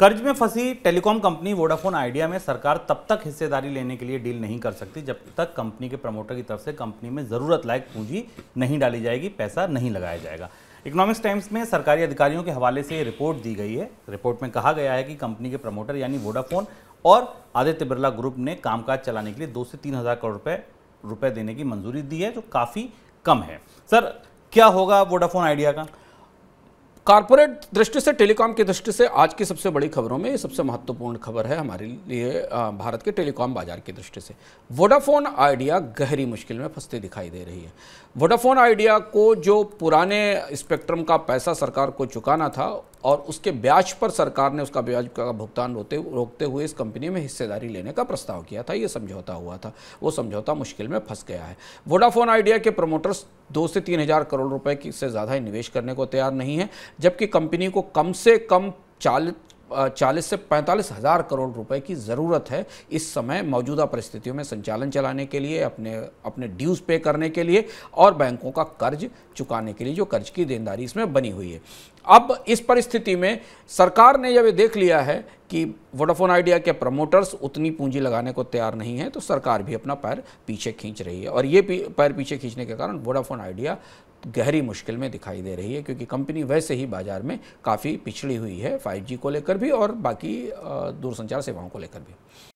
कर्ज में फंसी टेलीकॉम कंपनी वोडाफोन आइडिया में सरकार तब तक हिस्सेदारी लेने के लिए डील नहीं कर सकती जब तक कंपनी के प्रमोटर की तरफ से कंपनी में ज़रूरत लायक पूंजी नहीं डाली जाएगी पैसा नहीं लगाया जाएगा इकोनॉमिक्स टाइम्स में सरकारी अधिकारियों के हवाले से रिपोर्ट दी गई है रिपोर्ट में कहा गया है कि कंपनी के प्रमोटर यानी वोडाफोन और आदित्य बिरला ग्रुप ने कामकाज चलाने के लिए दो से तीन हज़ार करोड़ रुपये रुपये देने की मंजूरी दी है जो काफ़ी कम है सर क्या होगा वोडाफोन आइडिया का कारपोरेट दृष्टि से टेलीकॉम की दृष्टि से आज की सबसे बड़ी खबरों में सबसे महत्वपूर्ण खबर है हमारे लिए भारत के टेलीकॉम बाजार की दृष्टि से वोडाफोन आइडिया गहरी मुश्किल में फंसती दिखाई दे रही है वोडाफोन आइडिया को जो पुराने स्पेक्ट्रम का पैसा सरकार को चुकाना था और उसके ब्याज पर सरकार ने उसका ब्याज का भुगतान रोते रोकते हुए इस कंपनी में हिस्सेदारी लेने का प्रस्ताव किया था ये समझौता हुआ था वो समझौता मुश्किल में फंस गया है वोडाफोन आइडिया के प्रमोटर्स दो से तीन हज़ार करोड़ रुपए की से ज़्यादा निवेश करने को तैयार नहीं है जबकि कंपनी को कम से कम चालीस चालीस से पैंतालीस हज़ार करोड़ रुपए की ज़रूरत है इस समय मौजूदा परिस्थितियों में संचालन चलाने के लिए अपने अपने ड्यूज़ पे करने के लिए और बैंकों का कर्ज चुकाने के लिए जो कर्ज की देनदारी इसमें बनी हुई है अब इस परिस्थिति में सरकार ने जब ये देख लिया है कि वोडाफोन आइडिया के प्रमोटर्स उतनी पूंजी लगाने को तैयार नहीं है तो सरकार भी अपना पैर पीछे खींच रही है और ये पैर पीछे खींचने के कारण वोडाफोन आइडिया गहरी मुश्किल में दिखाई दे रही है क्योंकि कंपनी वैसे ही बाजार में काफ़ी पिछड़ी हुई है 5G को लेकर भी और बाकी दूरसंचार सेवाओं को लेकर भी